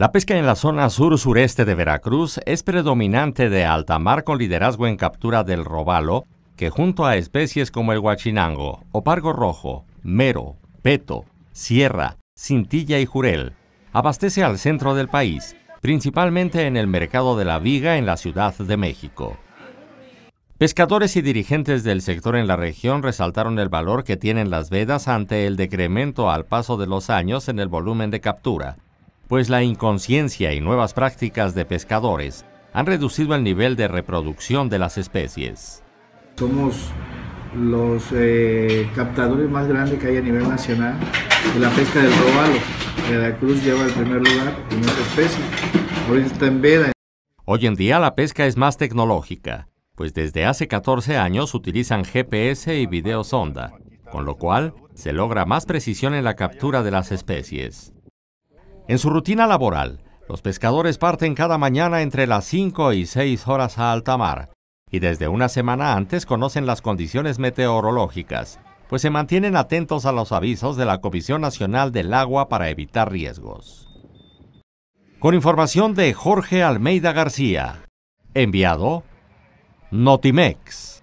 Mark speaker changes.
Speaker 1: La pesca en la zona sur-sureste de Veracruz es predominante de alta mar con liderazgo en captura del robalo, que junto a especies como el guachinango, opargo rojo, mero, peto, sierra, cintilla y jurel, abastece al centro del país, principalmente en el mercado de la Viga en la Ciudad de México. Pescadores y dirigentes del sector en la región resaltaron el valor que tienen las vedas ante el decremento al paso de los años en el volumen de captura, pues la inconsciencia y nuevas prácticas de pescadores han reducido el nivel de reproducción de las especies.
Speaker 2: Somos los eh, captadores más grandes que hay a nivel nacional de la pesca del robalo. Veracruz lleva el primer lugar en esta especie. está en veda.
Speaker 1: Hoy en día la pesca es más tecnológica, pues desde hace 14 años utilizan GPS y videosonda, con lo cual se logra más precisión en la captura de las especies. En su rutina laboral, los pescadores parten cada mañana entre las 5 y 6 horas a alta mar, y desde una semana antes conocen las condiciones meteorológicas, pues se mantienen atentos a los avisos de la Comisión Nacional del Agua para evitar riesgos. Con información de Jorge Almeida García, enviado Notimex.